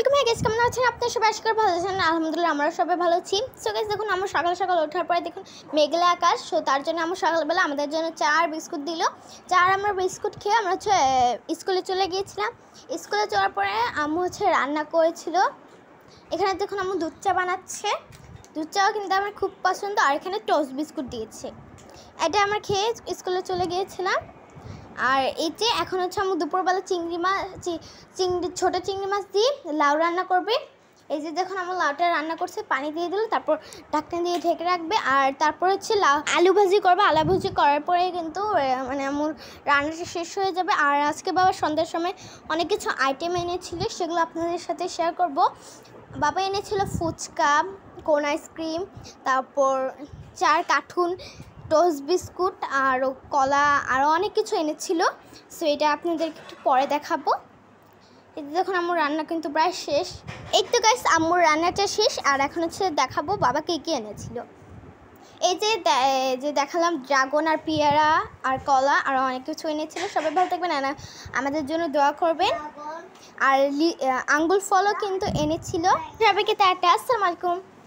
welcome হ্যাঁ guess কেমন আছেন আপনার সবাই আশা করে ভালো আছেন আলহামদুলিল্লাহ আমরা সবাই ভালো আছি সো গেস দেখুন আমার সকাল সকাল ওঠার পরে দেখুন মেঘলা আকাশ সো তার জন্য আমার সকালবেলা আমাদের জন্য চা আর বিস্কুট দিল চা আর আমরা বিস্কুট খেয়ে আমরা হচ্ছে স্কুলে চলে গিয়েছিলাম স্কুলে যাওয়ার পরে আম্মু হচ্ছে রান্না করেছিল এখানে দেখুন আম্মু দুধ চা বানাচ্ছে দুধ চাও কিন্তু আমার খুব পছন্দ আর এখানে টোস্ট বিস্কুট দিয়েছে এটা আমরা খেয়ে স্কুলে চলে গিয়েছিলাম আর এই যে এখন হচ্ছে আমি দুপুরবেলা চিংড়ি মাছ চিংড়ি ছোটো চিংড়ি মাছ দিয়ে লাউ রান্না করবে এই যে যখন আমার লাউটা রান্না করছে পানি দিয়ে দিল তারপর ঢাকনা দিয়ে ঢেকে রাখবে আর তারপর হচ্ছে লাউ আলু ভাজি করবে আলু ভাজি করার পরে কিন্তু মানে আমার রান্নাটা শেষ হয়ে যাবে আর আজকে বাবা সন্ধ্যার সময় অনেক কিছু আইটেম এনেছিল সেগুলো আপনাদের সাথে শেয়ার করব বাবা এনেছিল ফুচকা কোন আইসক্রিম তারপর চার কার্টুন টোস্ট বিস্কুট আর কলা আরও অনেক কিছু এনেছিল সো এটা আপনাদেরকে একটু পরে দেখাবো এতে দেখুন আমার রান্না কিন্তু প্রায় শেষ এই তো গাইস আমার রান্নাটা শেষ আর এখন হচ্ছে দেখাবো বাবা কে কে এনেছিল এই যে যে দেখালাম ড্রাগন আর পিয়ারা আর কলা আর অনেক কিছু এনেছিল সবাই ভালো থাকবেন আর আমাদের জন্য দোয়া করবেন আর আঙ্গুল ফলও কিন্তু এনেছিল সবাইকে একটা আসসালামু আলাইকুম